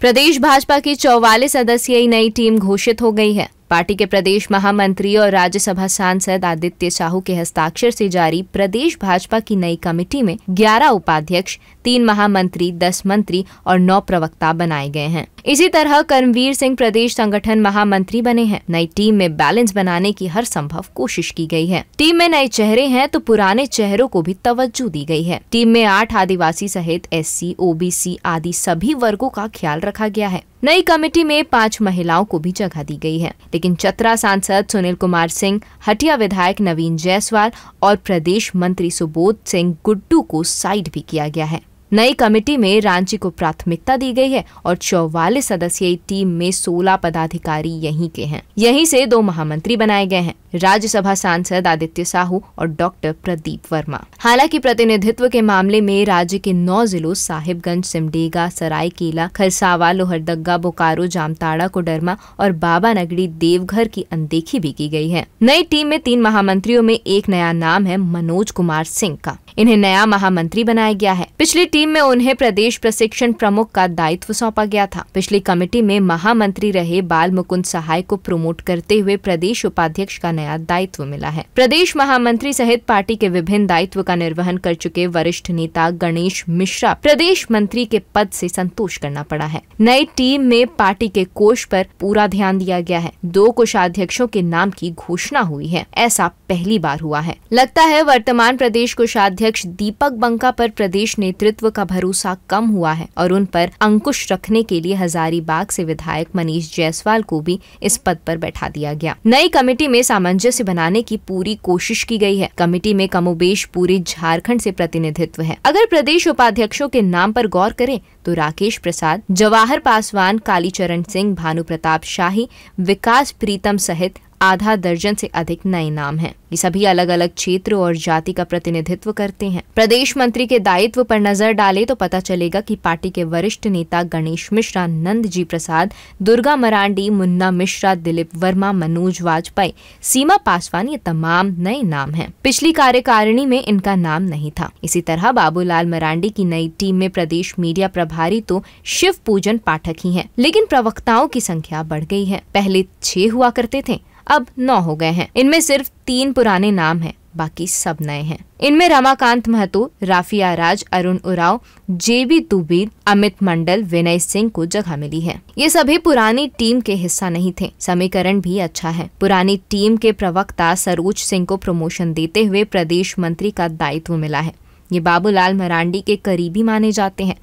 प्रदेश भाजपा की चौवालीस सदस्यीय नई टीम घोषित हो गई है पार्टी के प्रदेश महामंत्री और राज्यसभा सांसद आदित्य साहू के हस्ताक्षर से जारी प्रदेश भाजपा की नई कमेटी में 11 उपाध्यक्ष तीन महामंत्री दस मंत्री और नौ प्रवक्ता बनाए गए हैं इसी तरह कर्मवीर सिंह प्रदेश संगठन महामंत्री बने हैं नई टीम में बैलेंस बनाने की हर संभव कोशिश की गई है टीम में नए चेहरे हैं तो पुराने चेहरों को भी तवज्जो दी गई है टीम में आठ आदिवासी सहित एस सी आदि सभी वर्गो का ख्याल रखा गया है नई कमेटी में पांच महिलाओं को भी जगह दी गई है लेकिन चतरा सांसद सुनील कुमार सिंह हटिया विधायक नवीन जायसवाल और प्रदेश मंत्री सुबोध सिंह गुड्डू को साइड भी किया गया है नई कमेटी में रांची को प्राथमिकता दी गई है और चौवालीस सदस्यीय टीम में 16 पदाधिकारी यहीं के हैं यहीं से दो महामंत्री बनाए गए हैं राज्यसभा सांसद आदित्य साहू और डॉक्टर प्रदीप वर्मा हालांकि प्रतिनिधित्व के मामले में राज्य के नौ जिलों साहिबगंज सिमडेगा सरायकेला खरसावा लोहरदगा बोकारो जामताड़ा कोडरमा और बाबा नगरी देवघर की अनदेखी भी की गई है नई टीम में तीन महामंत्रियों में एक नया नाम है मनोज कुमार सिंह का इन्हें नया महामंत्री बनाया गया है पिछली टीम टीम में उन्हें प्रदेश प्रशिक्षण प्रमुख का दायित्व सौंपा गया था पिछली कमेटी में महामंत्री रहे बाल मुकुंद सहाय को प्रमोट करते हुए प्रदेश उपाध्यक्ष का नया दायित्व मिला है प्रदेश महामंत्री सहित पार्टी के विभिन्न दायित्व का निर्वहन कर चुके वरिष्ठ नेता गणेश मिश्रा प्रदेश मंत्री के पद से संतोष करना पड़ा है नई टीम में पार्टी के कोष पर पूरा ध्यान दिया गया है दो कोषाध्यक्षों के नाम की घोषणा हुई है ऐसा पहली बार हुआ है लगता है वर्तमान प्रदेश कोषाध्यक्ष दीपक बंका पर प्रदेश नेतृत्व का भरोसा कम हुआ है और उन पर अंकुश रखने के लिए हजारीबाग से विधायक मनीष जायसवाल को भी इस पद पर बैठा दिया गया नई कमेटी में सामंजस्य बनाने की पूरी कोशिश की गई है कमेटी में कमोबेश पूरे झारखंड से प्रतिनिधित्व है अगर प्रदेश उपाध्यक्षों के नाम पर गौर करें तो राकेश प्रसाद जवाहर पासवान कालीचरण सिंह भानु प्रताप शाही विकास प्रीतम सहित आधा दर्जन से अधिक नए नाम हैं ये सभी अलग अलग क्षेत्र और जाति का प्रतिनिधित्व करते हैं प्रदेश मंत्री के दायित्व पर नजर डाले तो पता चलेगा कि पार्टी के वरिष्ठ नेता गणेश मिश्रा नंद जी प्रसाद दुर्गा मरांडी मुन्ना मिश्रा दिलीप वर्मा मनोज वाजपेयी सीमा पासवान ये तमाम नए नाम है पिछली कार्यकारिणी में इनका नाम नहीं था इसी तरह बाबूलाल मरांडी की नई टीम में प्रदेश मीडिया प्रभारी तो शिव पूजन पाठक ही है लेकिन प्रवक्ताओं की संख्या बढ़ गई है पहले छह हुआ करते थे अब नौ हो गए हैं इनमें सिर्फ तीन पुराने नाम हैं बाकी सब नए हैं इनमें रमाकांत महतो राफिया राज अरुण उराव जेबी तुबीर अमित मंडल विनय सिंह को जगह मिली है ये सभी पुरानी टीम के हिस्सा नहीं थे समीकरण भी अच्छा है पुरानी टीम के प्रवक्ता सरोज सिंह को प्रमोशन देते हुए प्रदेश मंत्री का दायित्व मिला है ये बाबूलाल मरांडी के करीबी माने जाते हैं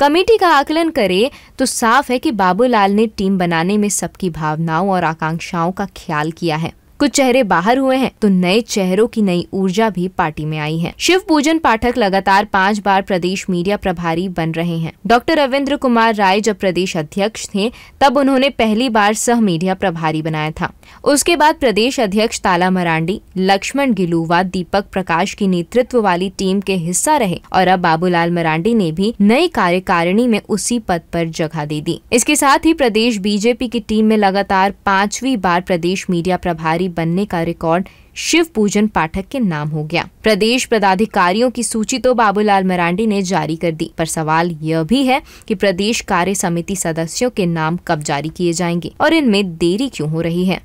कमेटी का आकलन करें तो साफ है कि बाबूलाल ने टीम बनाने में सबकी भावनाओं और आकांक्षाओं का ख्याल किया है कुछ चेहरे बाहर हुए हैं तो नए चेहरों की नई ऊर्जा भी पार्टी में आई है शिव पूजन पाठक लगातार पाँच बार प्रदेश मीडिया प्रभारी बन रहे हैं डॉक्टर रविन्द्र कुमार राय जब प्रदेश अध्यक्ष थे तब उन्होंने पहली बार सह मीडिया प्रभारी बनाया था उसके बाद प्रदेश अध्यक्ष ताला मरांडी लक्ष्मण गिलुवा दीपक प्रकाश की नेतृत्व वाली टीम के हिस्सा रहे और अब बाबूलाल मरांडी ने भी नई कार्यकारिणी में उसी पद पर जगह दे दी इसके साथ ही प्रदेश बीजेपी की टीम में लगातार पांचवी बार प्रदेश मीडिया प्रभारी बनने का रिकॉर्ड शिव पूजन पाठक के नाम हो गया प्रदेश पदाधिकारियों की सूची तो बाबूलाल मरांडी ने जारी कर दी पर सवाल यह भी है कि प्रदेश कार्य समिति सदस्यों के नाम कब जारी किए जाएंगे और इनमें देरी क्यों हो रही है